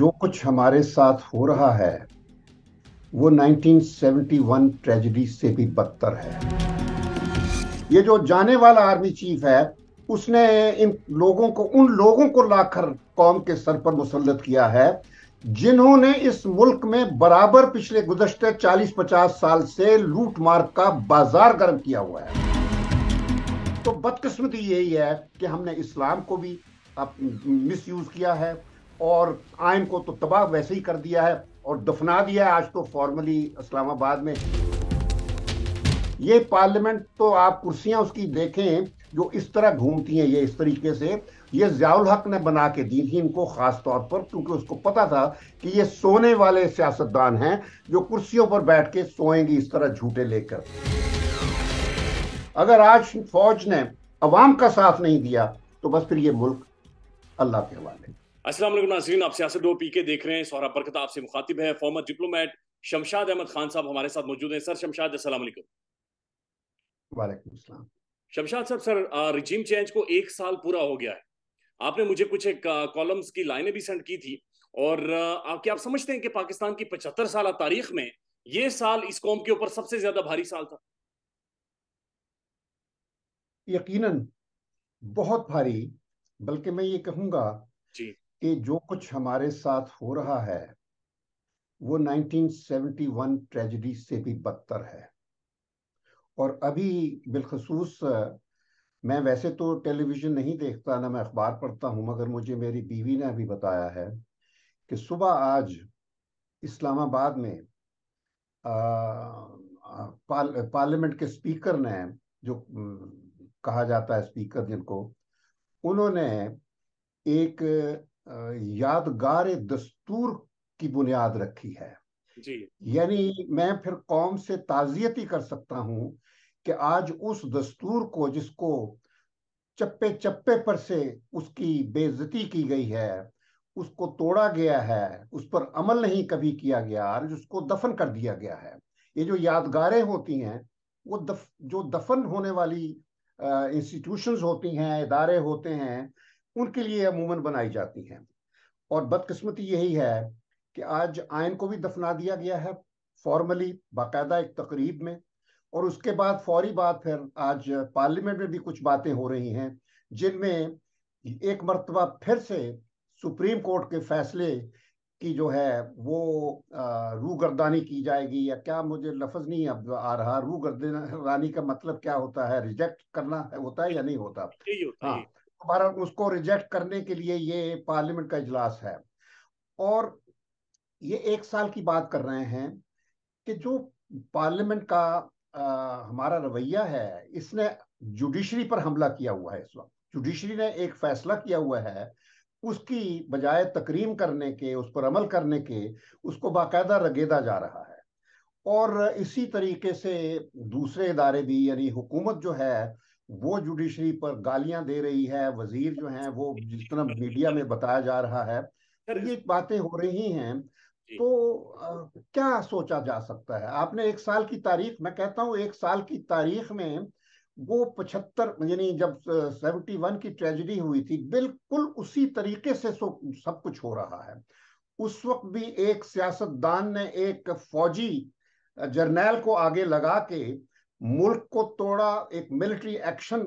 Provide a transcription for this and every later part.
जो कुछ हमारे साथ हो रहा है वो 1971 ट्रेजिडी से भी बदतर है ये जो जाने वाला आर्मी चीफ है उसने इन लोगों को उन लोगों को लाकर कौम के सर पर मुसलत किया है जिन्होंने इस मुल्क में बराबर पिछले गुजशत 40-50 साल से लूट मार का बाजार गर्म किया हुआ है तो बदकिस्मती यही है कि हमने इस्लाम को भी मिस यूज किया है और आयन को तो तबाह वैसे ही कर दिया है और दफना दिया है आज तो फॉर्मली इस्लामाबाद में ये पार्लियामेंट तो आप कुर्सियां उसकी देखें जो इस तरह घूमती हैं ये इस तरीके से ये जयाल हक ने बना के दी थी इनको ख़ास तौर पर क्योंकि उसको पता था कि ये सोने वाले सियासतदान हैं जो कुर्सियों पर बैठ के सोएंगी इस तरह झूठे लेकर अगर आज फौज ने अवाम का साथ नहीं दिया तो बस फिर ये मुल्क अल्लाह के हवाले अस्सलाम वालेकुम नाजरीन आप सियासत दो पी के देख रहे हैं सौरभ बरकत आपसे मुखातिब है फॉर्मर डिप्लोमेट शमशाद अहमद खान साहब हमारे साथ मौजूद हैं सर शमशाद अस्सलाम वालेकुम शमशाद साहब सर रिजीम चेंज को एक साल पूरा हो गया है आपने मुझे कुछ एक कॉलम्स की लाइनें भी सेंड की थी और क्या आप समझते हैं कि पाकिस्तान की पचहत्तर साल तारीख में ये साल इस कौम के ऊपर सबसे ज्यादा भारी साल था यकीनन बहुत भारी बल्कि मैं ये कहूंगा जी कि जो कुछ हमारे साथ हो रहा है वो 1971 ट्रेजिडी से भी बदतर है और अभी बिलखसूस मैं वैसे तो टेलीविज़न नहीं देखता ना मैं अखबार पढ़ता हूँ मगर मुझे मेरी बीवी ने अभी बताया है कि सुबह आज इस्लामाबाद में पार, पार्लियामेंट के स्पीकर ने जो कहा जाता है स्पीकर जिनको उन्होंने एक यादगार दस्तूर की बुनियाद रखी है यानी मैं फिर कौम से ताजियती कर सकता हूँ कि आज उस दस्तूर को जिसको चप्पे चप्पे पर से उसकी बेजती की गई है उसको तोड़ा गया है उस पर अमल नहीं कभी किया गया और उसको दफन कर दिया गया है ये जो यादगारें होती हैं वो दफ, जो दफन होने वाली इंस्टीट्यूशंस होती हैं इदारे होते हैं उनके लिए अमूमन बनाई जाती हैं और बदकिस्मती यही है कि आज आयन को भी दफना दिया गया है फॉर्मली बाकायदा एक तकरीब में और उसके बाद फौरी बात फिर आज पार्लियामेंट में भी कुछ बातें हो रही हैं जिनमें एक मरतबा फिर से सुप्रीम कोर्ट के फैसले की जो है वो गर्दानी की जाएगी या क्या मुझे लफज नहीं अब आ रहा गर्दानी का मतलब क्या होता है रिजेक्ट करना होता है या नहीं होता, नहीं होता हाँ हमारा उसको रिजेक्ट करने के लिए ये पार्लियामेंट का इजलास है और ये एक साल की बात कर रहे हैं कि जो पार्लियामेंट का आ, हमारा रवैया है इसने जुडिशरी पर हमला किया हुआ है इस वक्त जुडिशरी ने एक फैसला किया हुआ है उसकी बजाय तकरीम करने के उस पर अमल करने के उसको बाकायदा रगेदा जा रहा है और इसी तरीके से दूसरे इदारे भी यानी हुकूमत जो है वो जुडिशरी पर गालियां दे रही है वजीर जो है वो जितना मीडिया में बताया जा रहा है ये बातें हो रही हैं तो आ, क्या सोचा जा सकता है आपने एक साल की तारीख मैं कहता हूँ एक साल की तारीख में वो पचहत्तर यानी जब सेवेंटी वन की ट्रेजिडी हुई थी बिल्कुल उसी तरीके से सब कुछ हो रहा है उस वक्त भी एक सियासतदान ने एक फौजी जर्नैल को आगे लगा के मुल्क को तोड़ा एक मिलिट्री एक्शन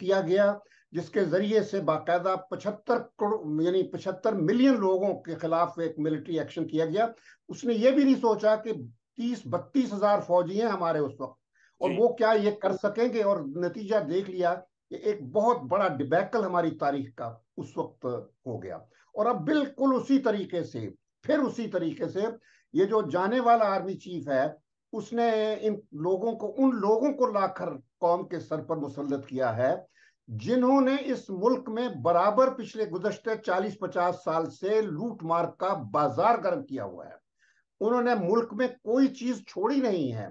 किया गया जिसके जरिए से बाकायदा पचहत्तर करोड़ यानी पचहत्तर मिलियन लोगों के खिलाफ एक मिलिट्री एक्शन किया गया उसने ये भी नहीं सोचा कि तीस बत्तीस हजार फौजी हैं हमारे उस वक्त और वो क्या ये कर सकेंगे और नतीजा देख लिया कि एक बहुत बड़ा डिबैकल हमारी तारीख का उस वक्त हो गया और अब बिल्कुल उसी तरीके से फिर उसी तरीके से ये जो जाने वाला आर्मी चीफ है उसने इन लोगों को उन लोगों को लाकर कौम के सर पर मुसलत किया है जिन्होंने इस मुल्क में बराबर पिछले गुजशत 40-50 साल से लूट मार का बाजार गर्म किया हुआ है उन्होंने मुल्क में कोई चीज छोड़ी नहीं है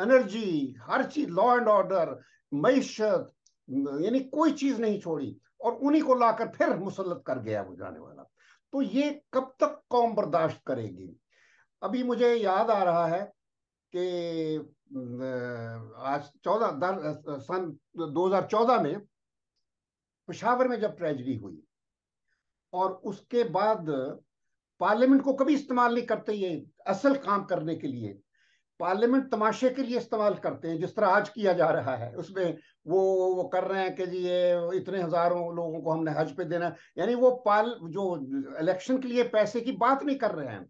एनर्जी हर चीज लॉ एंड ऑर्डर मीशत यानी कोई चीज नहीं छोड़ी और उन्हीं को लाकर फिर मुसलत कर गया वो जाने वाला तो ये कब तक कौम बर्दाश्त करेगी अभी मुझे याद आ रहा है कि आज चौदह सन 2014 में पिशावर में जब ट्रेजडी हुई और उसके बाद पार्लियामेंट को कभी इस्तेमाल नहीं करते ये असल काम करने के लिए पार्लियामेंट तमाशे के लिए इस्तेमाल करते हैं जिस तरह आज किया जा रहा है उसमें वो वो कर रहे हैं कि जी ये इतने हजारों लोगों को हमने हज पे देना यानी वो पाल जो इलेक्शन के लिए पैसे की बात नहीं कर रहे हैं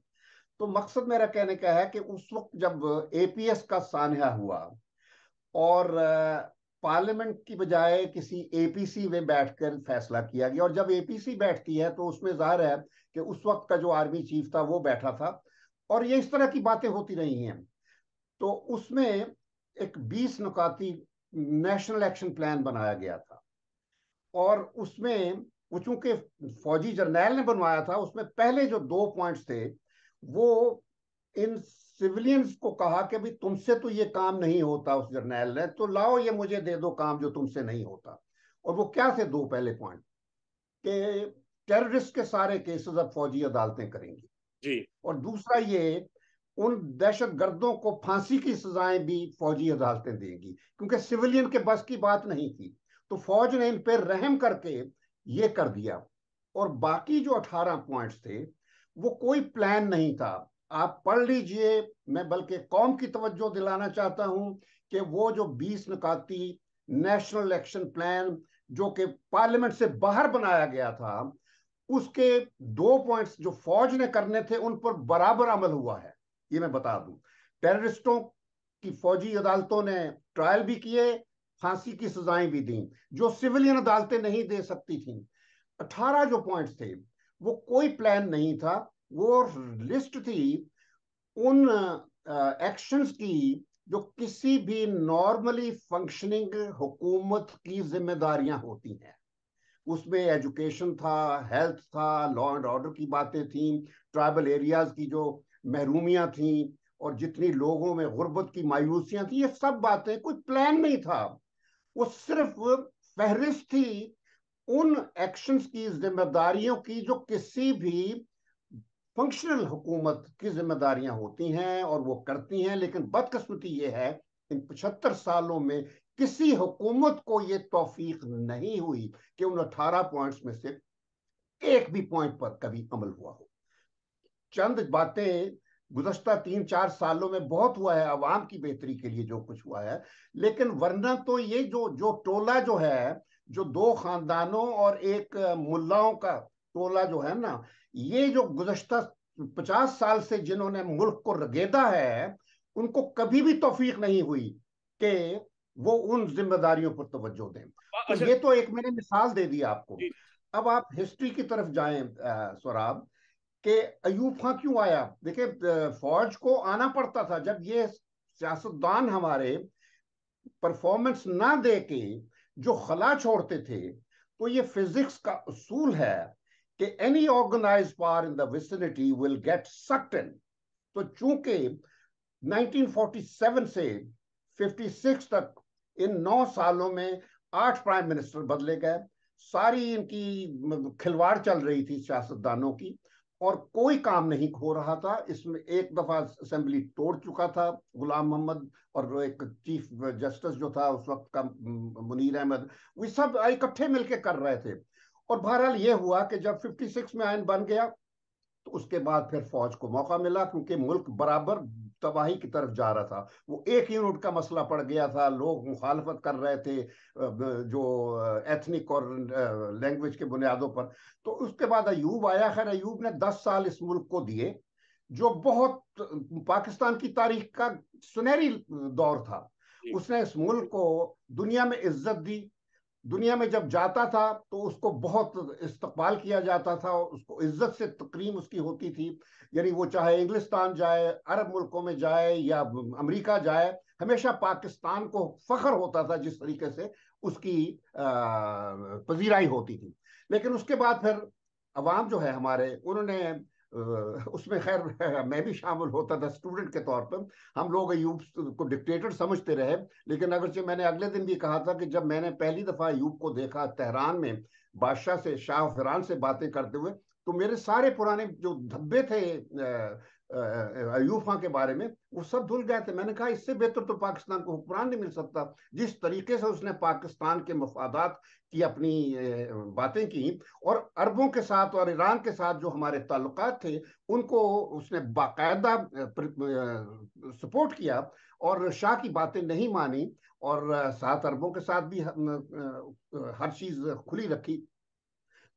तो मकसद मेरा कहने का है कि उस वक्त जब एपीएस का सान्या हुआ और पार्लियामेंट की बजाय किसी एपीसी में बैठकर फैसला किया गया और जब एपीसी बैठती है तो उसमें जाहिर है कि उस वक्त का जो आर्मी चीफ था वो बैठा था और ये इस तरह की बातें होती रही हैं तो उसमें एक 20 नुकाती नेशनल एक्शन प्लान बनाया गया था और उसमें वो चूंकि फौजी जर्नैल ने बनवाया था उसमें पहले जो दो पॉइंट्स थे वो इन सिविलियंस को कहा कि भाई तुमसे तो ये काम नहीं होता उस जर्नैल ने तो लाओ ये मुझे दे दो काम जो तुमसे नहीं होता और वो क्या थे दो पहले पॉइंट के टेररिस्ट के सारे केसेस अब फौजी अदालतें करेंगी जी और दूसरा ये उन दहशत गर्दों को फांसी की सजाएं भी फौजी अदालतें देंगी क्योंकि सिविलियन के बस की बात नहीं थी तो फौज ने इन पर रहम करके ये कर दिया और बाकी जो अठारह पॉइंट्स थे वो कोई प्लान नहीं था आप पढ़ लीजिए मैं बल्कि कौम की तवज्जो दिलाना चाहता हूं कि वो जो बीस निकाती नेशनल इलेक्शन प्लान जो कि पार्लियामेंट से बाहर बनाया गया था उसके दो पॉइंट्स जो फौज ने करने थे उन पर बराबर अमल हुआ है ये मैं बता दूं टेररिस्टों की फौजी अदालतों ने ट्रायल भी किए फांसी की सजाएं भी दी जो सिविलियन अदालतें नहीं दे सकती थी अठारह जो पॉइंट्स थे वो कोई प्लान नहीं था वो लिस्ट थी उन एक्शंस की जो किसी भी नॉर्मली फंक्शनिंग हुकूमत की जिम्मेदारियां होती हैं उसमें एजुकेशन था हेल्थ था लॉ एंड ऑर्डर की बातें थी ट्राइबल एरियाज की जो महरूमियां थी और जितनी लोगों में गुर्बत की मायूसियां थी ये सब बातें कोई प्लान नहीं था वो सिर्फ फहरिस्त थी उन एक्शंस की जिम्मेदारियों की जो किसी भी फंक्शनल हुकूमत की जिम्मेदारियां होती हैं और वो करती हैं लेकिन बदकस्मती ये है इन पचहत्तर सालों में किसी हुकूमत को ये तोफीक नहीं हुई कि उन अठारह पॉइंट्स में से एक भी पॉइंट पर कभी अमल हुआ हो चंद बातें गुजशत तीन चार सालों में बहुत हुआ है आवाम की बेहतरी के लिए जो कुछ हुआ है लेकिन वरना तो ये जो जो टोला जो है जो दो खानदानों और एक मुल्लाओं का टोला जो है ना ये जो गुजशत पचास साल से जिन्होंने मुल्क को रगेदा है उनको कभी भी तोफीक नहीं हुई कि वो उन जिम्मेदारियों पर तवज्जो दें तो अच्छा। ये तो एक मैंने मिसाल दे दी आपको अब आप हिस्ट्री की तरफ जाएं सौराब के अयूब खां क्यों आया देखिए फौज को आना पड़ता था जब ये सियासतदान हमारे परफॉर्मेंस ना दे के जो खला छोड़ते थे तो ये फिजिक्स का असूल है कि any organise par in disunity will get sucked in तो चूंकि 1947 से 56 तक इन नौ सालों में आठ प्राइम मिनिस्टर बदले गए सारी इनकी खिलवाड़ चल रही थी सियासतदानों की और कोई काम नहीं हो रहा था इसमें एक दफा असेंबली तोड़ चुका था गुलाम मोहम्मद और एक चीफ जस्टिस जो था उस वक्त का मुनीर अहमद वे सब इकट्ठे मिलकर कर रहे थे और बहरहाल ये हुआ कि जब 56 में आयन बन गया तो उसके बाद फिर फौज को मौका मिला क्योंकि मुल्क बराबर तबाही की तरफ जा रहा था वो एक यूनिट का मसला पड़ गया था लोग मुखालफत कर रहे थे जो एथनिक और लैंग्वेज के बुनियादों पर तो उसके बाद अयूब आया खैर अयूब ने दस साल इस मुल्क को दिए जो बहुत पाकिस्तान की तारीख का सुनहरी दौर था उसने इस मुल्क को दुनिया में इज्जत दी दुनिया में जब जाता था तो उसको बहुत इस्तकबाल किया जाता था उसको इज्जत से तकरीम उसकी होती थी यानी वो चाहे इंग्लिस्तान जाए अरब मुल्कों में जाए या अमेरिका जाए हमेशा पाकिस्तान को फख्र होता था जिस तरीके से उसकी पजीराई होती थी लेकिन उसके बाद फिर अवाम जो है हमारे उन्होंने उसमें खैर मैं भी शामिल होता था स्टूडेंट के तौर पर हम लोग अयूब को डिक्टेटर समझते रहे लेकिन अगरचे मैंने अगले दिन भी कहा था कि जब मैंने पहली दफ़ा अयूब को देखा तेहरान में बादशाह से शाह फिरान से बातें करते हुए तो मेरे सारे पुराने जो धब्बे थे अयूफा के बारे में वो सब भूल गए थे मैंने कहा इससे बेहतर तो पाकिस्तान को हुक्मरान नहीं मिल सकता जिस तरीके से उसने पाकिस्तान के मफादात की अपनी बातें की और अरबों के साथ और ईरान के साथ जो हमारे ताल्लुक थे उनको उसने बाकायदा सपोर्ट किया और शाह की बातें नहीं मानी और सात अरबों के साथ भी हर चीज खुली रखी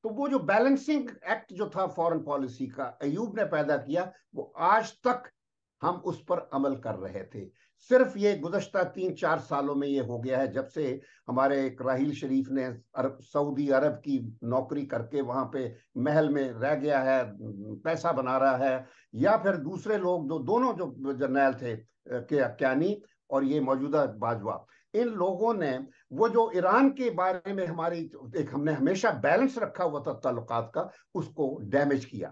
तो वो जो बैलेंसिंग एक्ट जो था फॉरेन पॉलिसी का अयूब ने पैदा किया वो आज तक हम उस पर अमल कर रहे थे सिर्फ ये गुजशत तीन चार सालों में ये हो गया है जब से हमारे एक राहील शरीफ ने अरब सऊदी अरब की नौकरी करके वहाँ पे महल में रह गया है पैसा बना रहा है या फिर दूसरे लोग जो दोनों जो जर्नैल थे के अक्यानी और ये मौजूदा बाजवा इन लोगों ने वो जो ईरान के बारे में हमारी एक हमने हमेशा बैलेंस रखा हुआ था ताल्लुकात का उसको डैमेज किया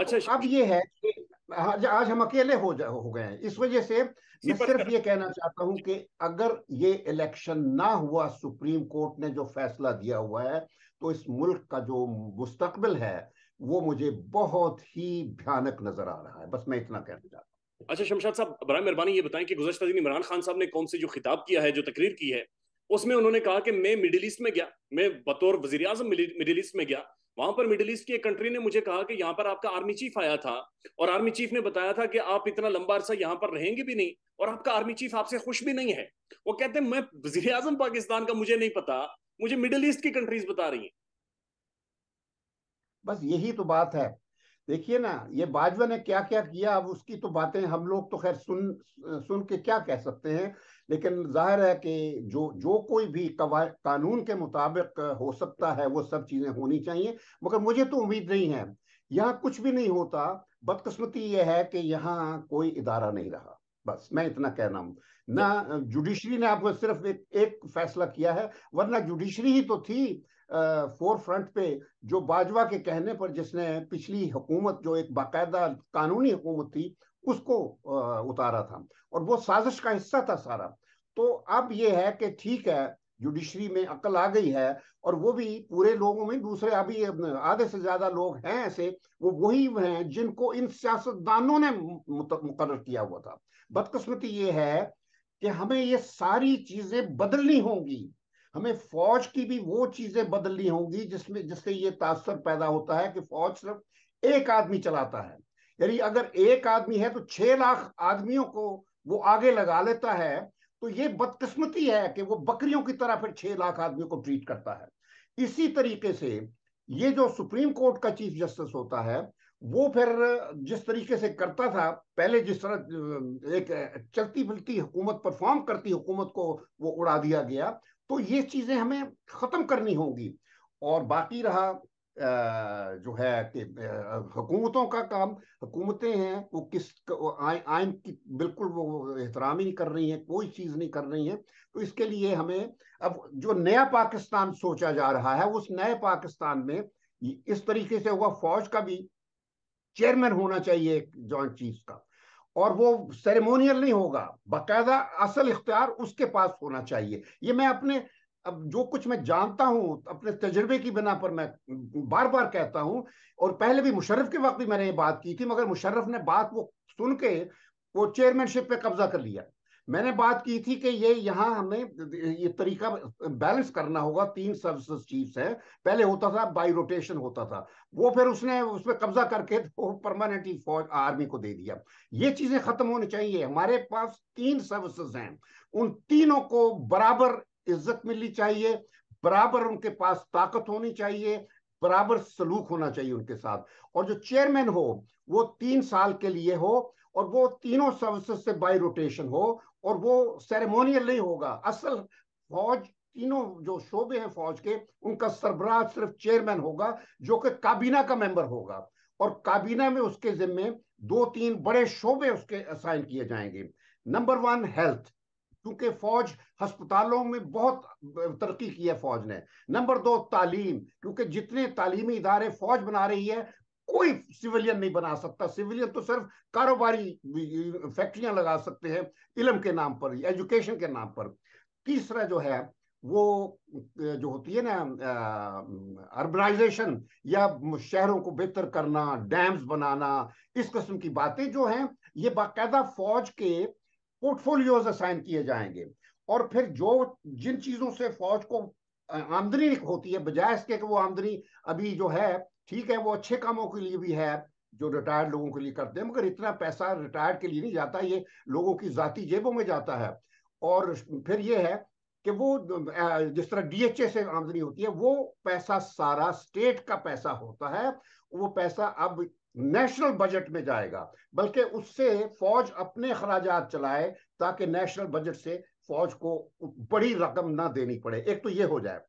अच्छा तो अब ये है कि आज, आज हम अकेले हो जा हो गए हैं इस वजह से मैं सिर्फ ये कहना चाहता हूं कि अगर ये इलेक्शन ना हुआ सुप्रीम कोर्ट ने जो फैसला दिया हुआ है तो इस मुल्क का जो मुस्तकबिल है वो मुझे बहुत ही भयानक नजर आ रहा है बस मैं इतना कहना चाहता हूँ अच्छा शमशाद साहब बर मेहरबानी ये बताएं कि गुजशत दिन इमरान खान साहब ने कौन से जो खिताब किया है जो तकरीर की है उसमें उन्होंने कहा कि मैं मिडिल ईस्ट में गया मैं बतौर वजीर अजम मिडिल ईस्ट में गया वहां पर मिडिल ईस्ट की एक कंट्री ने मुझे कहा कि यहाँ पर आपका आर्मी चीफ आया था और आर्मी चीफ ने बताया था कि आप इतना लंबा अरसा यहाँ पर रहेंगे भी नहीं और आपका आर्मी चीफ आपसे खुश भी नहीं है वो कहते हैं मैं वजीर अजम पाकिस्तान का मुझे नहीं पता मुझे मिडिल ईस्ट की कंट्रीज बता रही हैं बस यही तो बात है देखिए ना ये बाजवा ने क्या क्या किया अब उसकी तो बातें हम लोग तो खैर सुन सुन के क्या कह सकते हैं लेकिन जाहिर है कि जो जो कोई भी कानून के मुताबिक हो सकता है वो सब चीजें होनी चाहिए मगर मुझे तो उम्मीद नहीं है यहाँ कुछ भी नहीं होता बदकस्मती ये है कि यहाँ कोई इदारा नहीं रहा बस मैं इतना कह रहा हूँ ना जुडिशरी ने आपको सिर्फ एक, एक फैसला किया है वरना जुडिशरी ही तो थी फोर फ्रंट पे जो बाजवा के कहने पर जिसने पिछली हुकूमत जो एक बाकायदा कानूनी हुकूमत थी उसको आ, उतारा था और वो साजिश का हिस्सा था सारा तो अब ये है कि ठीक है जुडिशरी में अकल आ गई है और वो भी पूरे लोगों में दूसरे अभी आधे से ज्यादा लोग हैं ऐसे वो वही हैं जिनको इन सियासतदानों ने मुकर किया हुआ था बदकस्मती ये है कि हमें ये सारी चीजें बदलनी होंगी हमें फौज की भी वो चीजें बदलनी होंगी जिसमें जिससे ये तासर पैदा होता है कि फौज सिर्फ एक आदमी चलाता है यानी अगर एक आदमी है तो छह लाख आदमियों को वो आगे लगा लेता है तो ये बदकिस्मती है कि वो बकरियों की तरह फिर छह लाख आदमियों को ट्रीट करता है इसी तरीके से ये जो सुप्रीम कोर्ट का चीफ जस्टिस होता है वो फिर जिस तरीके से करता था पहले जिस तरह एक चलती फिलती हुकूमत परफॉर्म करती हुकूमत को वो उड़ा दिया गया तो ये चीजें हमें खत्म करनी होंगी और बाकी रहा जो है कि हुकूमतों का काम हुकूमतें हैं वो किस आय, आयन की बिल्कुल वो एहतराम ही नहीं कर रही हैं कोई चीज़ नहीं कर रही हैं तो इसके लिए हमें अब जो नया पाकिस्तान सोचा जा रहा है उस नए पाकिस्तान में इस तरीके से होगा फौज का भी चेयरमैन होना चाहिए जॉइंट चीफ का और वो सेरेमोनियल नहीं होगा बाकायदा असल इख्तियार उसके पास होना चाहिए ये मैं अपने अब जो कुछ मैं जानता हूँ अपने तजर्बे की बिना पर मैं बार बार कहता हूँ और पहले भी मुशर्रफ के वक्त भी मैंने ये बात की थी मगर मुशर्रफ ने बात वो सुन के वो चेयरमैनशिप पे कब्जा कर लिया मैंने बात की थी कि ये यहाँ हमें ये तरीका बैलेंस करना होगा तीन सर्विस चीफ हैं पहले होता था बाई रोटेशन होता था वो फिर उसने उस पर कब्जा करके तो परमानेंटली फौज आर्मी को दे दिया ये चीजें खत्म होनी चाहिए हमारे पास तीन सर्विसेज हैं उन तीनों को बराबर इज्जत मिलनी चाहिए बराबर उनके पास ताकत होनी चाहिए बराबर सलूक होना चाहिए उनके साथ और जो चेयरमैन हो वो तीन साल के लिए हो और वो तीनों सर्विसेज से बाई रोटेशन हो और वो सेरेमोनियल नहीं होगा असल फौज तीनों जो शोबे हैं फौज के उनका सरबराह सिर्फ चेयरमैन होगा जो कि काबीना का मेंबर होगा और काबीना में उसके जिम्मे दो तीन बड़े शोबे उसके असाइन किए जाएंगे नंबर वन हेल्थ क्योंकि फौज हस्पतालों में बहुत तरक्की की है फौज ने नंबर दो तालीम क्योंकि जितने तालीमी इदारे फौज बना रही है कोई सिविलियन नहीं बना सकता सिविलियन तो सिर्फ कारोबारी फैक्ट्रियां लगा सकते हैं इलम के नाम पर एजुकेशन के नाम पर तीसरा जो है वो जो होती है ना अर्बनाइजेशन या शहरों को बेहतर करना डैम्स बनाना इस किस्म की बातें जो हैं ये बाकायदा फौज के पोर्टफोलियोज असाइन किए जाएंगे और फिर जो जिन चीजों से फौज को आमदनी होती है बजाय इसके कि वो आमदनी अभी जो है ठीक है वो अच्छे कामों के लिए भी है जो रिटायर्ड लोगों के लिए करते हैं मगर इतना पैसा रिटायर्ड के लिए नहीं जाता ये लोगों की जाती जेबों में जाता है और फिर ये है कि वो जिस तरह डीएचए से आमदनी होती है वो पैसा सारा स्टेट का पैसा होता है वो पैसा अब नेशनल बजट में जाएगा बल्कि उससे फौज अपने अखराज चलाए ताकि नेशनल बजट से फौज को बड़ी रकम ना देनी पड़े एक तो ये हो जाए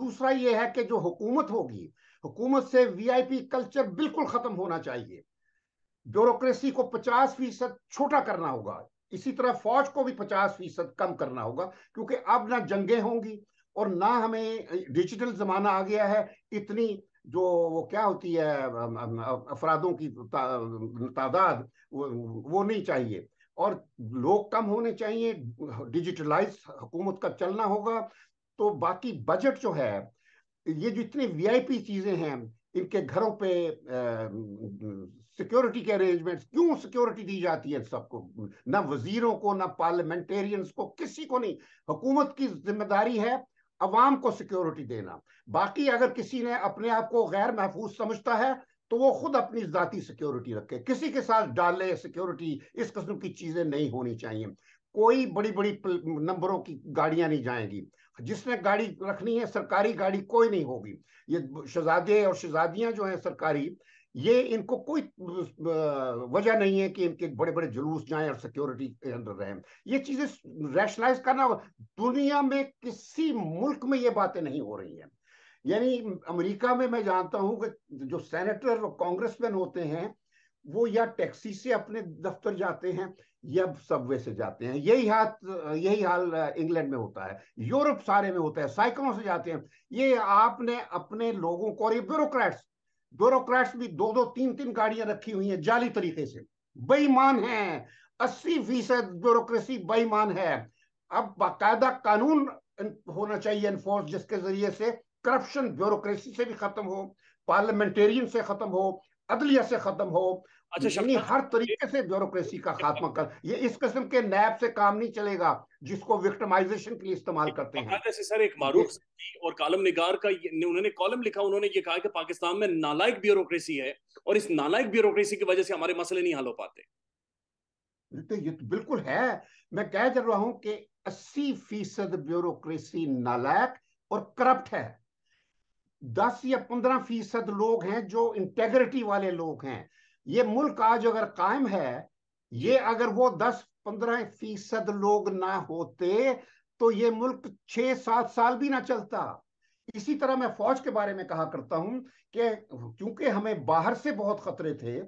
दूसरा ये है कि जो हुकूमत होगी हुकूमत से वीआईपी कल्चर बिल्कुल खत्म होना चाहिए ब्यूरोक्रेसी को पचास फीसद छोटा करना होगा इसी तरह फौज को भी पचास फीसद कम करना होगा क्योंकि अब ना जंगे होंगी और ना हमें डिजिटल जमाना आ गया है इतनी जो वो क्या होती है अफरादों की तादाद वो नहीं चाहिए और लोग कम होने चाहिए डिजिटलाइज हुकूमत का चलना होगा तो बाकी बजट जो है ये जितने वीआईपी चीजें हैं इनके घरों पे सिक्योरिटी के अरेंजमेंट्स क्यों सिक्योरिटी दी जाती है सबको ना वजीरों को ना पार्लियामेंटेरियंस को किसी को नहीं हुकूमत की जिम्मेदारी है अवाम को सिक्योरिटी देना बाकी अगर किसी ने अपने आप को गैर महफूज समझता है तो वो खुद अपनी जाती सिक्योरिटी रखे किसी के साथ डाले सिक्योरिटी इस किस्म की चीजें नहीं होनी चाहिए कोई बड़ी बड़ी नंबरों की गाड़ियां नहीं जाएंगी जिसने गाड़ी रखनी है सरकारी गाड़ी कोई नहीं होगी ये शहजादे और शहजादियां जो हैं सरकारी ये इनको कोई वजह नहीं है कि इनके बड़े बड़े जुलूस जाएं और सिक्योरिटी के अंदर रहें ये चीजें रैशनलाइज करना दुनिया में किसी मुल्क में ये बातें नहीं हो रही हैं यानी अमेरिका में मैं जानता हूं कि जो सेनेटर और कांग्रेसमैन होते हैं वो या टैक्सी से अपने दफ्तर जाते हैं ये सब वैसे जाते हैं यही हाथ यही हाल इंग्लैंड में होता है यूरोप सारे में होता है साइकिलों से जाते हैं ये आपने अपने लोगों को और ये ब्यूरोक्रेट्स ब्यूरोक्रेट्स भी दो दो तीन तीन गाड़ियां रखी हुई हैं जाली तरीके से बेईमान है अस्सी फीसद ब्यूरोक्रेसी बेईमान है अब बाकायदा कानून होना चाहिए इन्फोर्स जिसके जरिए से करप्शन ब्यूरोक्रेसी से भी खत्म हो पार्लियामेंटेरियन से खत्म हो अदलिया से खत्म हो अच्छा यानी हर तरीके से ब्यूरोक्रेसी का खात्मा कर ये इस किस्म के नैब से काम नहीं चलेगा जिसको विक्टिमाइजेशन के लिए इस्तेमाल करते हैं सर एक मारूफ और कालम निगार का उन्होंने कॉलम लिखा उन्होंने ये कहा कि पाकिस्तान में नालायक ब्यूरोक्रेसी है और इस नालायक ब्यूरोक्रेसी की वजह से हमारे मसले नहीं हल हो पाते तो ये तो बिल्कुल है मैं कह रहा हूं कि अस्सी फीसद ब्यूरोक्रेसी नालायक और करप्ट है दस या पंद्रह फीसद लोग हैं जो इंटेग्रिटी वाले लोग हैं ये मुल्क आज अगर कायम है ये अगर वो दस पंद्रह फीसद लोग ना होते तो ये मुल्क छह सात साल भी ना चलता इसी तरह मैं फौज के बारे में कहा करता हूं कि क्योंकि हमें बाहर से बहुत खतरे थे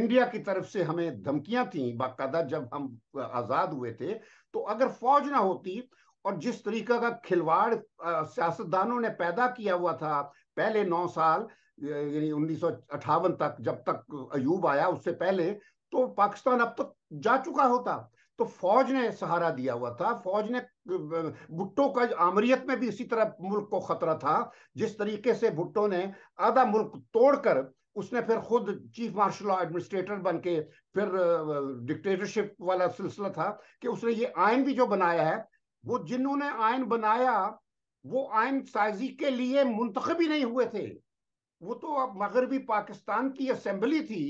इंडिया की तरफ से हमें धमकियां थी बाकायदा जब हम आजाद हुए थे तो अगर फौज ना होती और जिस तरीका का खिलवाड़ सियासतदानों ने पैदा किया हुआ था पहले नौ साल यानी उन्नीस तक जब तक अयूब आया उससे पहले तो पाकिस्तान अब तक जा चुका होता तो फौज ने सहारा दिया हुआ था फौज ने भुट्टो का आमरीत में भी इसी तरह मुल्क को खतरा था जिस तरीके से भुट्टो ने आधा मुल्क तोड़कर उसने फिर खुद चीफ मार्शल लॉ एडमिनिस्ट्रेटर बन के फिर डिक्टेटरशिप वाला सिलसिला था कि उसने ये आयन भी जो बनाया है वो जिन्होंने आयन बनाया वो आयन साजी के लिए मुंतखब ही नहीं हुए थे वो तो अब मगरबी पाकिस्तान की असम्बली थी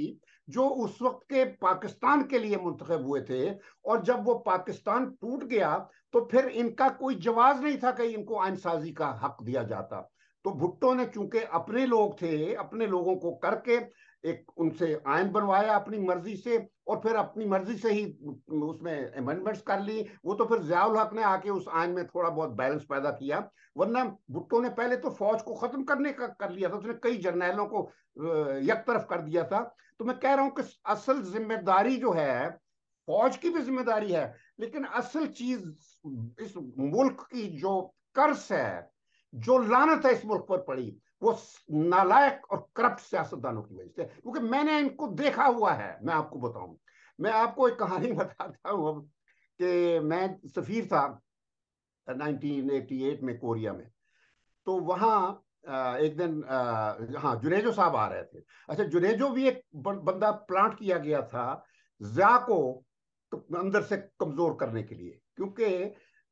जो उस वक्त के पाकिस्तान के लिए मुंतखब हुए थे और जब वो पाकिस्तान टूट गया तो फिर इनका कोई जवाब नहीं था कि इनको आयन साजी का हक दिया जाता तो भुट्टो ने चूंकि अपने लोग थे अपने लोगों को करके एक उनसे आयन बनवाया अपनी मर्जी से और फिर अपनी मर्जी से ही उसमें अमेंडमेंट्स कर ली वो तो फिर जयाउल हक ने आके उस आयन में थोड़ा बहुत बैलेंस पैदा किया वरना भुट्टो ने पहले तो फौज को खत्म करने का कर लिया था उसने कई जर्नैलों को यक तरफ कर दिया था तो मैं कह रहा हूं कि असल जिम्मेदारी जो है फौज की भी जिम्मेदारी है लेकिन असल चीज इस मुल्क की जो कर्ज है जो लानत है इस मुल्क पर पड़ी वो नालायक और करप्ट सियासतदानों की वजह से क्योंकि मैंने इनको देखा हुआ है मैं आपको बताऊं मैं आपको एक कहानी बताता हूँ अब कि मैं सफ़ीर था 1988 में कोरिया में तो वहाँ एक दिन हाँ जुनेजो साहब आ रहे थे अच्छा जुनेजो भी एक बंदा प्लांट किया गया था जिया को अंदर से कमजोर करने के लिए क्योंकि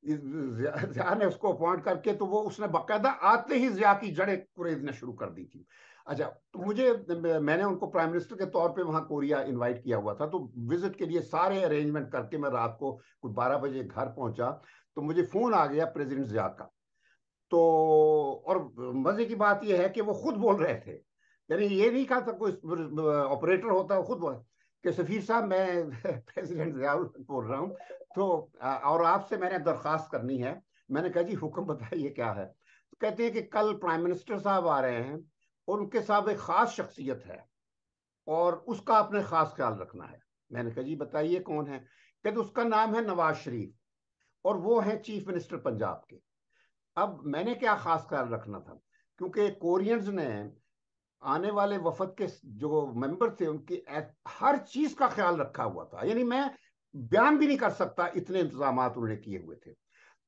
जिया ने उसको अपॉइंट करके तो वो उसने बाकायदा आते ही जिया की जड़ें कुरेदना शुरू कर दी थी अच्छा तो मुझे मैंने उनको प्राइम मिनिस्टर के तौर पे वहाँ कोरिया इनवाइट किया हुआ था तो विजिट के लिए सारे अरेंजमेंट करके मैं रात को कुछ बारह बजे घर पहुंचा तो मुझे फोन आ गया प्रेसिडेंट जिया का तो और मजे की बात यह है कि वो खुद बोल रहे थे यानी ये नहीं कहा था कोई ऑपरेटर होता है खुद बोल कि सफ़ीर साहब मैं प्रेसिडेंट जयाउल बोल रहा हूँ तो और आपसे मैंने दरख्वास्त करनी है मैंने कहा जी हुक्म बताइए क्या है तो कहते हैं कि कल प्राइम मिनिस्टर साहब आ रहे हैं और उनके साहब एक ख़ास शख्सियत है और उसका आपने ख़ास ख्याल रखना है मैंने कहा जी बताइए कौन है कहते उसका नाम है नवाज शरीफ और वो है चीफ मिनिस्टर पंजाब के अब मैंने क्या ख़ास ख्याल रखना था क्योंकि कोरियंस ने आने वाले वफद के जो मेंबर थे उनकी हर चीज का ख्याल रखा हुआ था यानी मैं बयान भी नहीं कर सकता इतने इंतजाम उन्होंने किए हुए थे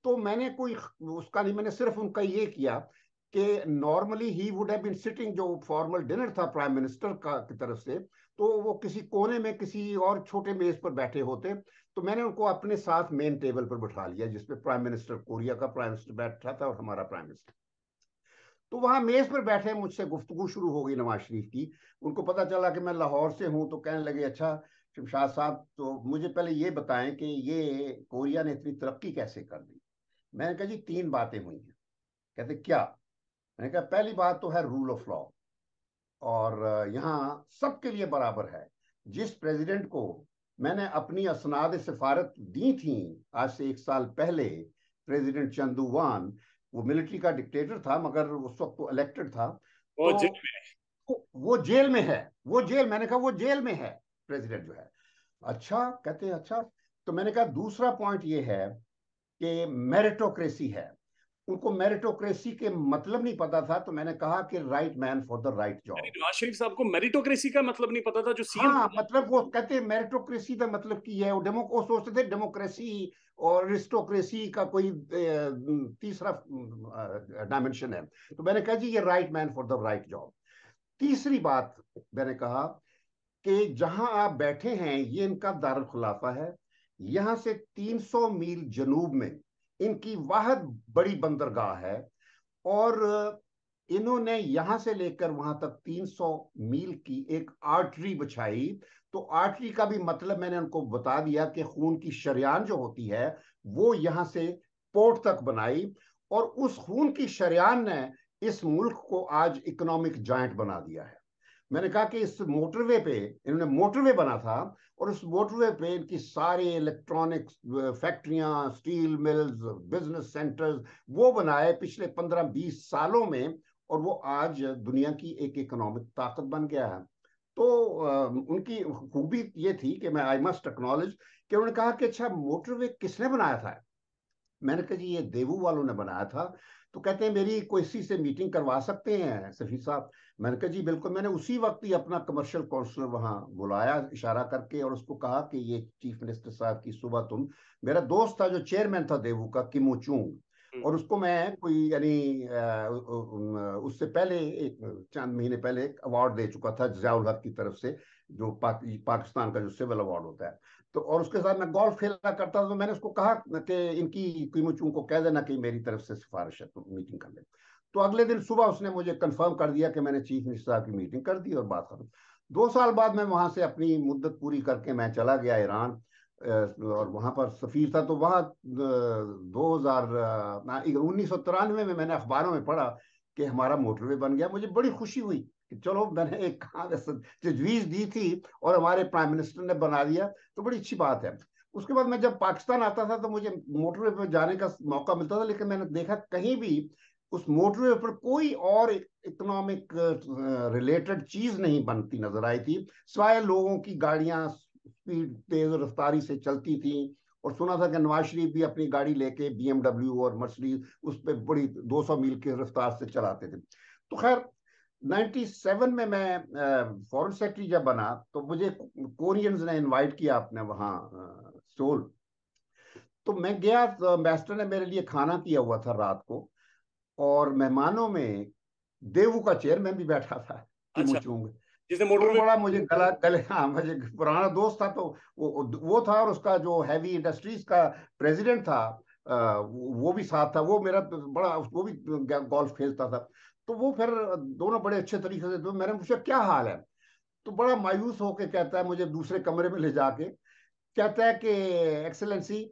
तो मैंने कोई उसका नहीं मैंने सिर्फ उनका ये किया कि normally he would have been sitting जो फॉर्मल डिनर था प्राइम मिनिस्टर का की तरफ से तो वो किसी कोने में किसी और छोटे मेज पर बैठे होते तो मैंने उनको अपने साथ मेन टेबल पर बैठा लिया जिसपे प्राइम मिनिस्टर कोरिया का प्राइम मिनिस्टर बैठा था और हमारा प्राइम मिनिस्टर तो वहां मेज पर बैठे मुझसे गुफ्तगु शुरू हो गई नवाज शरीफ की उनको पता चला कि मैं लाहौर से हूँ तो कहने लगे अच्छा शमशाद साहब तो मुझे पहले ये बताएं कि ये कोरिया ने इतनी तरक्की कैसे कर दी मैंने कहा जी तीन बातें हुई हैं कहते क्या मैंने कहा पहली बात तो है रूल ऑफ लॉ और यहाँ सबके लिए बराबर है जिस प्रेसिडेंट को मैंने अपनी असनाद सिफारत दी थी आज से एक साल पहले प्रेसिडेंट चंदूवान वो मिलिट्री का डिक्टेटर था मगर उस वक्त वो इलेक्टेड था वो तो, जेल में वो जेल में है वो जेल मैंने कहा वो जेल में है प्रेसिडेंट जो है अच्छा कहते हैं अच्छा तो मैंने कहा दूसरा पॉइंट ये है कि मेरिटोक्रेसी है उनको मेरिटोक्रेसी के मतलब नहीं पता था तो मैंने कहा कि right man for the right job Nawaz Sharif साहब को मेरिटोक्रेसी का मतलब नहीं पता था जो सीएम हाँ मतलब वो कहते मेरिटोक्रेसी का मतलब की है वो सोचते थे डेमोक्रेसी और एरिस्टोक्रेसी का कोई तीसरा डायमेंशन है तो मैंने कहा जी ये right man for the right job तीसरी बात मैंने कहा कि जहां आप बैठे हैं ये इनका दारुल खुलाफा है यहां से 300 मील जनूब में इनकी वाहद बड़ी बंदरगाह है और इन्होंने यहां से लेकर वहां तक 300 मील की एक आर्टरी बिछाई तो आर्टरी का भी मतलब मैंने उनको बता दिया कि खून की शरियान जो होती है वो यहां से पोर्ट तक बनाई और उस खून की शरियान ने इस मुल्क को आज इकोनॉमिक जॉइंट बना दिया है मैंने कहा कि इस मोटरवे पे इन्होंने मोटरवे बना था और उस मोटरवे पे इनकी सारी इलेक्ट्रॉनिक फैक्ट्रियां स्टील मिल्स बिजनेस सेंटर्स वो बनाए पिछले पंद्रह बीस सालों में और वो आज दुनिया की एक इकोनॉमिक ताकत बन गया है तो उनकी खूबी ये थी कि मैं आई मस्ट टेक्नोलॉज कि उन्होंने कहा कि अच्छा मोटरवे किसने बनाया था मैंने कहा जी ये देवू वालों ने बनाया था तो कहते हैं मेरी कोसी से मीटिंग करवा सकते हैं सफी साहब मैंने कहा जी बिल्कुल मैंने उसी वक्त ही अपना कमर्शियल काउंसलर वहाँ बुलाया इशारा करके और उसको कहा कि ये चीफ मिनिस्टर साहब की सुबह तुम मेरा दोस्त था जो चेयरमैन था देवू का किमो चूंग और हम्म। उसको मैं कोई यानी उससे पहले एक चंद महीने पहले एक अवार्ड दे चुका था जयाउल हक की तरफ से जो पाक, पाकिस्तान का जो सिविल अवार्ड होता है तो और उसके साथ मैं गोल्फ खेला करता था तो मैंने उसको कहा कि इनकी कीमोचू को कह देना कि मेरी तरफ से सिफारिश है तो मीटिंग कर ले तो अगले दिन सुबह उसने मुझे कंफर्म कर दिया कि मैंने चीफ मिनिस्टर साहब की मीटिंग कर दी और बात खत्म दो साल बाद मैं वहां से अपनी मुद्दत पूरी करके मैं चला गया ईरान और वहाँ पर सफ़ीर था तो वहाँ दो हज़ार उन्नीस सौ तिरानवे में मैंने अखबारों में पढ़ा कि हमारा मोटरवे बन गया मुझे बड़ी खुशी हुई कि चलो मैंने एक कहा तजवीज़ दी थी और हमारे प्राइम मिनिस्टर ने बना दिया तो बड़ी अच्छी बात है उसके बाद मैं जब पाकिस्तान आता था तो मुझे मोटरवे पर जाने का मौका मिलता था लेकिन मैंने देखा कहीं भी उस मोटरवे पर कोई और इकोनॉमिक रिलेटेड चीज नहीं बनती नजर आई थी सवाए लोगों की गाड़ियां तेज रफ्तारी से चलती थी और सुना था कि नवाज शरीफ भी अपनी गाड़ी लेके बीएमडब्ल्यू और मर्सडीज उस पर बड़ी 200 मील की रफ्तार से चलाते थे तो खैर 97 में मैं फॉरेन सेक्रेटरी जब बना तो मुझे कोरियंस ने इनवाइट किया अपने वहाँ सोल तो मैं गया तो मैस्टर ने मेरे लिए खाना किया हुआ था रात को और मेहमानों में देवू का चेयरमैन भी बैठा था अच्छा। जिसने मोटर तो बड़ा मुझे गला गले हाँ मुझे पुराना दोस्त था तो वो वो था और उसका जो हैवी इंडस्ट्रीज का प्रेसिडेंट था आ, वो भी साथ था वो मेरा तो बड़ा वो भी गोल्फ खेलता था तो वो फिर दोनों बड़े अच्छे तरीके से तो मैंने पूछा क्या हाल है तो बड़ा मायूस होके कहता है मुझे दूसरे कमरे में ले जाके कहता है कि एक्सेलेंसी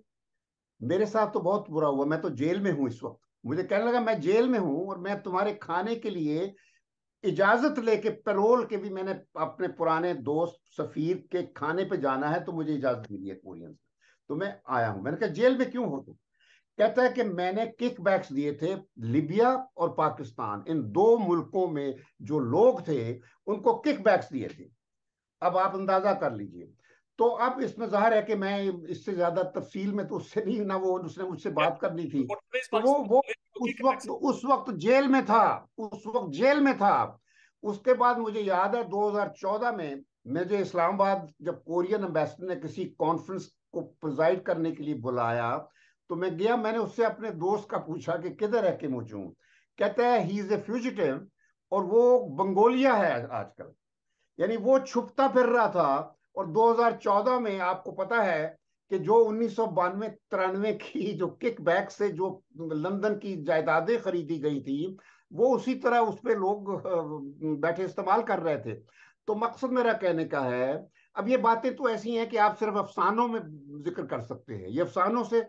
मेरे साथ तो बहुत बुरा हुआ मैं तो जेल में हूँ इस वक्त मुझे कहने लगा मैं जेल में हूँ और मैं तुम्हारे खाने के लिए इजाजत लेके पेरोल के भी मैंने अपने पुराने दोस्त सफीर के खाने पे जाना है तो मुझे इजाजत मिली है कोरियन तो मैं आया हूं मैंने कहा जेल में क्यों हो तुम कहता है कि मैंने किक बैक्स दिए थे लिबिया और पाकिस्तान इन दो मुल्कों में जो लोग थे उनको किक बैक्स दिए थे अब आप अंदाजा कर लीजिए तो अब इसमें जाहिर है कि मैं इससे ज्यादा तफसील में तो उससे नहीं ना वो उसने मुझसे बात करनी थी तो वो वो उस वक्त उस वक्त जेल में था उस वक्त जेल में था उसके बाद मुझे याद है 2014 में जो इस्लामाबाद जब कोरियन एम्बेसडर ने किसी कॉन्फ्रेंस को प्रिजाइड करने के लिए बुलाया तो मैं गया मैंने उससे अपने दोस्त का पूछा कि किधर है कि मौजूद कहता है ही इज ए फ्यूजिटिव और वो बंगोलिया है आजकल यानी वो छुपता फिर रहा था और 2014 में आपको पता है कि जो उन्नीस सौ बानवे तिरानवे की जो किक बैक से जो लंदन की जायदादें खरीदी गई थी वो उसी तरह उस पर लोग बैठे इस्तेमाल कर रहे थे तो मकसद मेरा कहने का है अब ये बातें तो ऐसी हैं कि आप सिर्फ अफसानों में जिक्र कर सकते हैं ये अफसानों से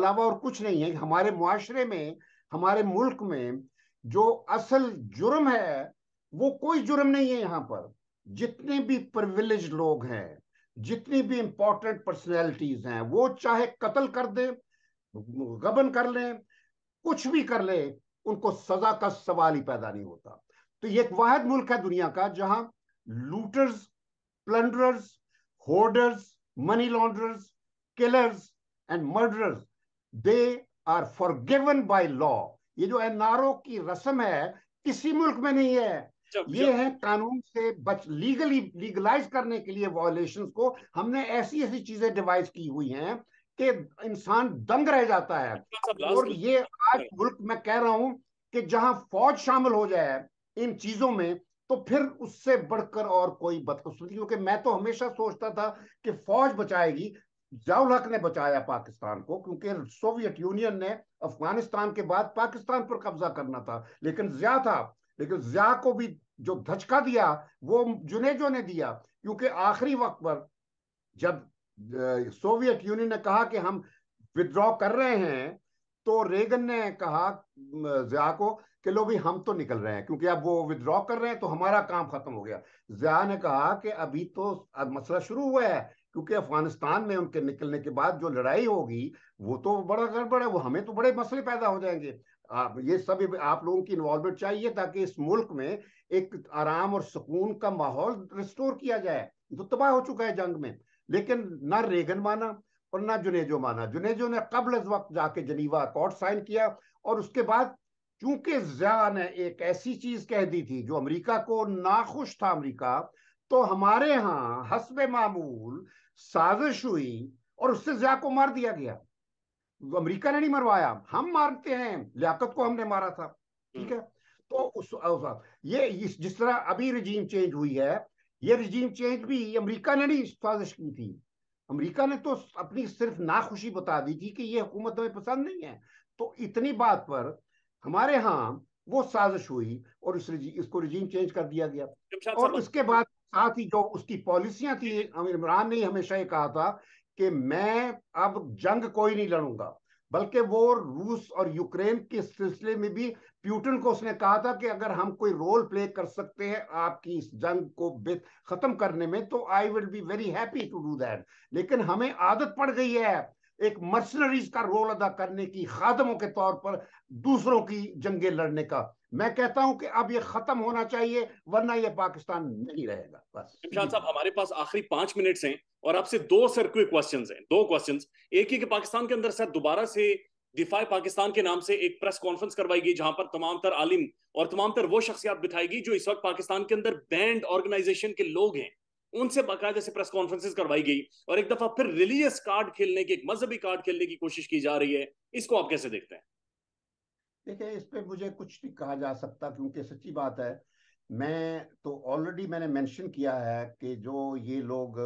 अलावा और कुछ नहीं है हमारे माशरे में हमारे मुल्क में जो असल जुर्म है वो कोई जुर्म नहीं है यहाँ पर जितने भी प्रिविलेज लोग हैं जितनी भी इंपॉर्टेंट पर्सनैलिटीज हैं वो चाहे कत्ल कर दे गबन कर ले कुछ भी कर ले उनको सजा का सवाल ही पैदा नहीं होता तो ये एक वाद मुल्क है दुनिया का जहां looters plunderers hoarders money launderers killers and murderers they are given by law ये जो एनआरओ की रस्म है किसी मुल्क में नहीं है ये है कानून से बच लीगली लीगलाइज करने के लिए वायोलेशन को हमने ऐसी ऐसी चीजें डिवाइस की हुई हैं कि इंसान दंग रह जाता है अच्छा, और ये आज मुल्क में कह रहा हूं कि जहां फौज शामिल हो जाए इन चीजों में तो फिर उससे बढ़कर और कोई बदकस्मती क्योंकि मैं तो हमेशा सोचता था कि फौज बचाएगी जयाउल हक ने बचाया पाकिस्तान को क्योंकि सोवियत यूनियन ने अफगानिस्तान के बाद पाकिस्तान पर कब्जा करना था लेकिन ज्यादा लेकिन जिया को भी जो धचका दिया वो जुनेजो ने दिया क्योंकि आखिरी वक्त पर जब सोवियत यूनियन ने कहा कि हम विद्रॉ कर रहे हैं तो रेगन ने कहा जिया को कि लो भी हम तो निकल रहे हैं क्योंकि अब वो विद्रॉ कर रहे हैं तो हमारा काम खत्म हो गया जिया ने कहा कि अभी तो अब मसला शुरू हुआ है क्योंकि अफगानिस्तान में उनके निकलने के बाद जो लड़ाई होगी वो तो बड़ा गड़बड़ है वो हमें तो बड़े मसले पैदा हो जाएंगे आप ये सब आप लोगों की इन्वॉल्वमेंट चाहिए ताकि इस मुल्क में एक आराम और सुकून का माहौल रिस्टोर किया जाए जो तो तबाह हो चुका है जंग में लेकिन ना रेगन माना और ना जुनेजो माना जुनेजो ने कबल वक्त जाके जनीवा अकॉर्ड साइन किया और उसके बाद चूंकि जिया ने एक ऐसी चीज कह दी थी जो अमरीका को नाखुश था अमरीका तो हमारे यहाँ हसब मामूल साजिश हुई और उससे जया को मार दिया गया अमेरिका ने नहीं मरवाया हम मारते हैं लियाकत को हमने मारा था ठीक है तो उस, उस ये जिस तरह अभी रिजीम चेंज हुई है ये रिजीम चेंज भी अमेरिका ने नहीं साजिश की थी अमेरिका ने तो अपनी सिर्फ नाखुशी बता दी थी कि ये हुकूमत हमें पसंद नहीं है तो इतनी बात पर हमारे यहाँ वो साजिश हुई और इस रिजी, इसको रिजीम चेंज कर दिया गया और उसके बाद साथ ही जो उसकी पॉलिसियां थी इमरान ने हमेशा ये कहा था कि मैं अब जंग कोई नहीं लड़ूंगा बल्कि वो रूस और यूक्रेन के सिलसिले में भी प्यूटन को उसने कहा था कि अगर हम कोई रोल प्ले कर सकते हैं आपकी इस जंग को खत्म करने में तो I will be very happy to do that लेकिन हमें आदत पड़ गई है एक मर्सनरीज का रोल अदा करने की खादमों के तौर पर दूसरों की जंगे लड़ने का मैं कहता हूं कि अब ये खत्म होना चाहिए वरना ये पाकिस्तान नहीं रहेगा बस साहब हमारे पास आखिरी पांच मिनट हैं और आपसे दो सर क्विक क्वेश्चन हैं दो क्वेश्चन एक ही कि पाकिस्तान के अंदर सर दोबारा से दिफाई पाकिस्तान के नाम से एक प्रेस कॉन्फ्रेंस करवाई गई जहां पर तमाम तर आलिम और तमाम तर वो शख्सियात बिठाई गई जो इस वक्त पाकिस्तान के अंदर बैंड ऑर्गेनाइजेशन के लोग हैं उनसे बाकायदा से प्रेस कॉन्फ्रेंसिस करवाई गई और एक दफा फिर रिलीजियस कार्ड खेलने की एक मजहबी कार्ड खेलने की कोशिश की जा रही है इसको आप कैसे देखते हैं देखिए इस पर मुझे कुछ नहीं कहा जा सकता क्योंकि सच्ची बात है मैं तो ऑलरेडी मैंने मेंशन किया है कि जो ये लोग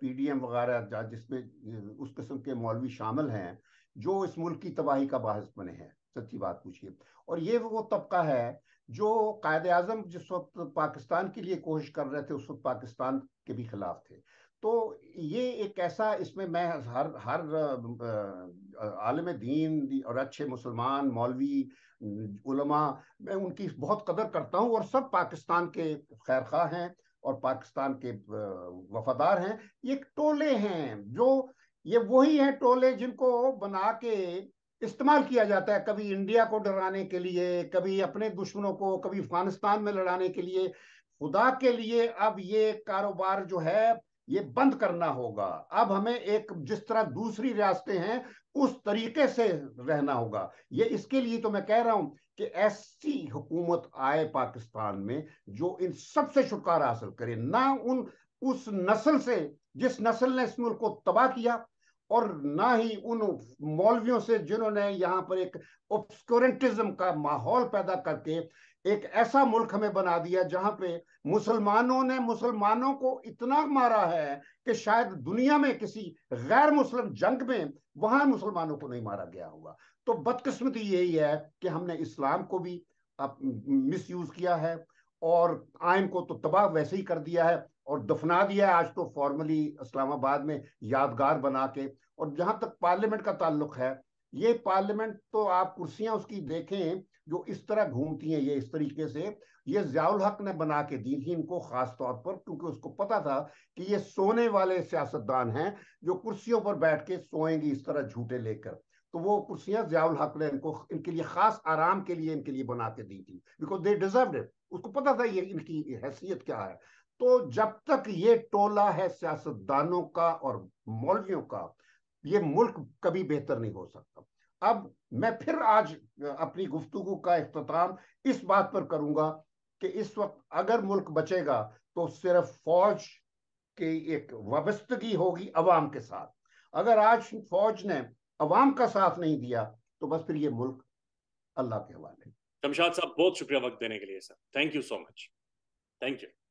पीडीएम वगैरह जिसमें उस किस्म के मौलवी शामिल हैं जो इस मुल्क की तबाही का बाहस बने हैं सच्ची बात पूछिए और ये वो तबका है जो कायद आजम जिस वक्त पाकिस्तान के लिए कोशिश कर रहे थे उस वक्त पाकिस्तान के भी खिलाफ थे तो ये एक ऐसा इसमें मैं हर हर आलम दीन और अच्छे मुसलमान मौलवी उलमा मैं उनकी बहुत कदर करता हूँ और सब पाकिस्तान के खैर खा हैं और पाकिस्तान के वफादार हैं ये टोले हैं जो ये वही हैं टोले जिनको बना के इस्तेमाल किया जाता है कभी इंडिया को डराने के लिए कभी अपने दुश्मनों को कभी अफगानिस्तान में लड़ाने के लिए खुदा के लिए अब ये कारोबार जो है ये बंद करना होगा अब हमें एक जिस तरह दूसरी रियासतें हैं उस तरीके से रहना होगा ये इसके लिए तो मैं कह रहा हूं कि ऐसी हुकूमत आए पाकिस्तान में जो इन सबसे छुटकारा हासिल करे ना उन उस नस्ल से जिस नस्ल ने इस मुल्क को तबाह किया और ना ही उन मौलवियों से जिन्होंने यहाँ पर एक ऑब्सकोरेंटिज्म का माहौल पैदा करके एक ऐसा मुल्क हमें बना दिया जहाँ पे मुसलमानों ने मुसलमानों को इतना मारा है कि शायद दुनिया में किसी गैर मुस्लिम जंग में वहां मुसलमानों को नहीं मारा गया होगा तो बदकिस्मती यही है कि हमने इस्लाम को भी मिस यूज किया है और आयन को तो तबाह वैसे ही कर दिया है और दफना दिया आज तो फॉर्मली इस्लामाबाद में यादगार बना के और जहां तक पार्लियामेंट का ताल्लुक है ये पार्लियामेंट तो आप कुर्सियां उसकी देखें जो इस तरह घूमती हैं ये इस तरीके से ये जियाउल हक ने बना के दी थी इनको खास तौर पर क्योंकि उसको पता था कि ये सोने वाले सियासतदान हैं जो कुर्सियों पर बैठ के सोएंगी इस तरह झूठे लेकर तो वो कुर्सियां जियाउल हक ने इनको इनके लिए खास आराम के लिए इनके लिए बना के दी थी बिकॉज दे डिजर्व इट उसको पता था ये इनकी हैसियत क्या है तो जब तक ये टोला है सियासतदानों का और मौलवियों का ये मुल्क कभी बेहतर नहीं हो सकता अब मैं फिर आज अपनी गुफ्तगु का अख्ताम इस बात पर करूंगा कि इस वक्त अगर मुल्क बचेगा तो सिर्फ फौज की एक वाबस्तगी होगी अवाम के साथ अगर आज फौज ने अवाम का साथ नहीं दिया तो बस फिर ये मुल्क अल्लाह के हवाले शमशाद साहब बहुत शुक्रिया वक्त देने के लिए sir thank you so much thank you